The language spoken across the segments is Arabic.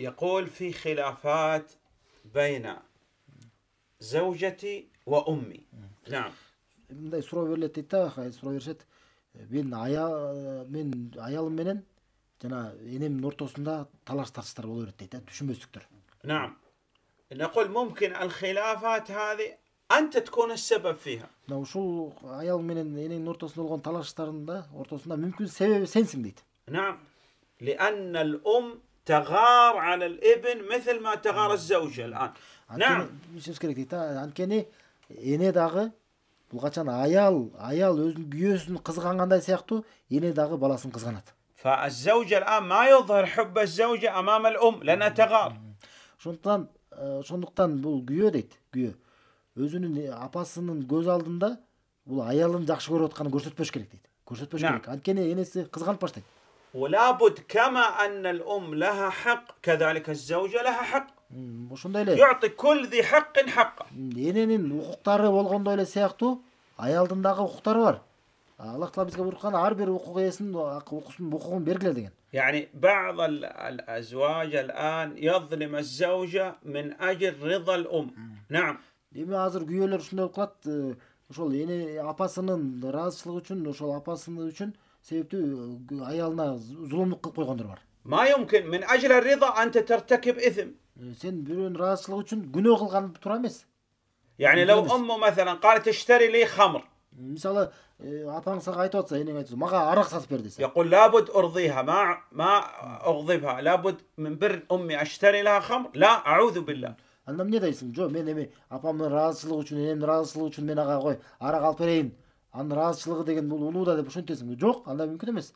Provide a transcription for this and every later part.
يقول في خلافات بين زوجتي وامي نعم من سرور التي تاخ سرور شت بين عيا من عيال منن جنا ينم نورتوسندا تلاش تاستر بولور تيتا تشمستكتر نعم نقول ممكن الخلافات هذه انت تكون السبب فيها لو نعم، شو عيال من ان نورتوس لغون تلاش ستارندا ممكن سبب سنسم نعم لان الام تغار على الابن مثل ما تغار الزوجة الآن نعم شو керек ене дағы бұл қашан аял аял өзүнүн күйеусін қызғанғандай сияқты ене дағы баласын қызғанады فالزوجة الآن ما يظهر حب الزوجة أمام сондықтан бұл күйеу дейді күйеу өзінің апасының көз алдында бұл аялын жақсы көріп жатқанын көрсетпеш керек дейді көрсөтпөш керек өйткені енесі қызғанып бастайды ولابد كما ان الام لها حق كذلك الزوجه لها حق ошондой эле يعطي كل ذي حق حقه эненин укуктары болгондой эле сыяктуу аялдын дагы укуктары бар аллах таала бизге буйруткан ар бир укук ээсинин укугун укугун бергиле деген يعني بعض الازواج الان يظلم الزوجه من اجل رضا الام نعم эми азыр күйөөлөр ушундай болуп калат ошол эне апасынын ыраазычылыгы үчүн ошол апасыны үчүн себептүү аялына зулумдук кылып койгондор бар сен бирөөнүн ыраазычылыгы үчүн күнөө кылган туура эмес سن апаң راس айтып جنو قلقان ترامس хамр. لو أمه مثلا قالت اشتري لي خمر مثلا أبانسا غايت واتسا هنا غايت ما мен ага үшін мен аға арақ алып берейін анын ыраазычылыгы деген бул улуу да деп ошентесиңби жок андай мүмкүн эмес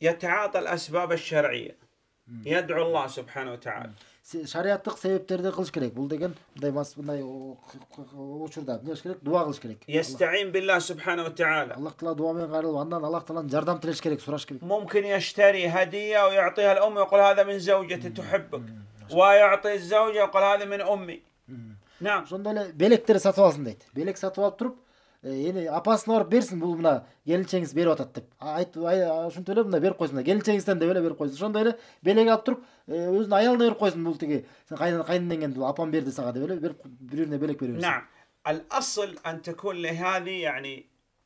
يتعاطى الاسباب الشرعيه يدعو الله سبحانه وتعالى шарияттык себептерди кылыш керек бул деген мындай мындай учурда эмне кылыш керек дуа кылыш керек يستعين بالله سبحانه وتعالى аллах таала дуа менен кайрылып андан аллах тааладан жардам тилеш керек сураш керек ممكن يشتري هديه ويعطيها الام ويقول هذا من زوجتي تحبك ويعطي الزوجه кул هذا мин умми نعم ошондой эле белектери сатып алсын дейт белек сатып алып туруп эми апасына барып берсин бул мына келинчегиңиз берип атат деп айтып ушинтип эле мына берип койсун мына келинчегиңизден деп эле берип койсун ошондой эле белеге алып туруп өзүнүн аялына берип койсун бул тиги сен кайдан кайдан деген бул апам берди сага деп эле берип бирөөнө белек бере берсин نعم الاصل ان تكون لهذه يعني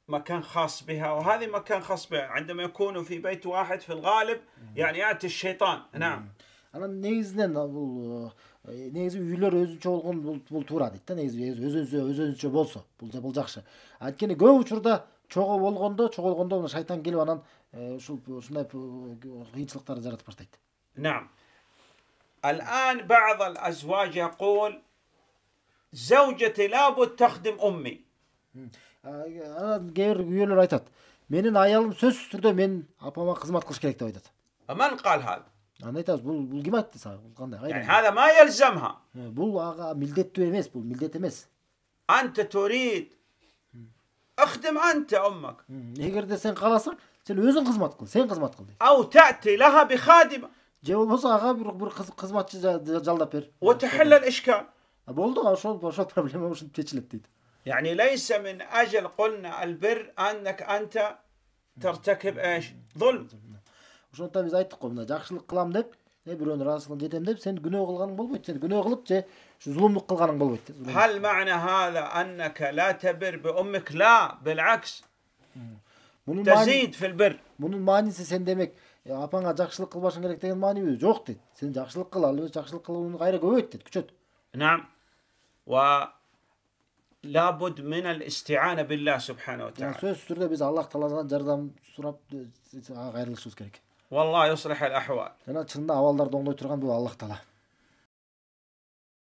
مكان خاص بها وهذه مكان خاص بها عندما يكونوا في بيت واحد في الغالب يعني ياتي الشيطان نعم анан негизинен бул негизи үйлөр өзүнчө болгон бул туура дейт да негизи өз өзүнчө өз өзүнчө болсо бул жакшы анткени көп учурда чогуу болгондо чогулгондо мына шайтан келип анан э, ушул ушундай кыйынчылыктарды жаратып баштайт الآن بعض الأزواج يقول زوجتي لابد تخدم أمي анан кээ бир күйөөлөр айтат менин аялым сөзсүз түрдө мен апама кызмат кылыш керек деп айтат من قال هذا anday etasiz bul bul kim aytdi sana bul qanday yani hada ma yalzamha bul aga mildet emas bul mildet emas anta turid اخدم انت امك اگر desen qalasa sen özün xizmat qil sen xizmat qil او تاتي لها بخادمه же болбосо ага бир бир кызматчы жалдап бер وتحل الاشكال болду ошол ошол проблема ушинтип чечилет дейт يعني ليس من اجل قلنا البر انك انت ترتكب ايش ظلم ошондуктан биз айттык го мына жакшылык кылам деп э бирөөнүн ыраазычылыгына жетем деп сен күнөө кылганың болбойт сен күнөө кылып же ушу зулумдук кылганың болбойт деп هل معنى هذا أنك لا تبر بأمك لا بالعكس تزيد في البر bunun маанisi сен демек апаңа жакшылык кылбашың керек деген маанибиби жок дейт сен жакшылык кыл албетте жакшылык кылууну кайра көбөйт дейт күчөт نعم ولا بد من الاستعانة بالله سبحانه وتعالى. Yani söz sürede biz Allah Teala'dan yardım sorap ayrılışımız gerek. Vallahi yuslih el ahval. Жана чынында абалдарды оңдой турган бул Аллах Таала.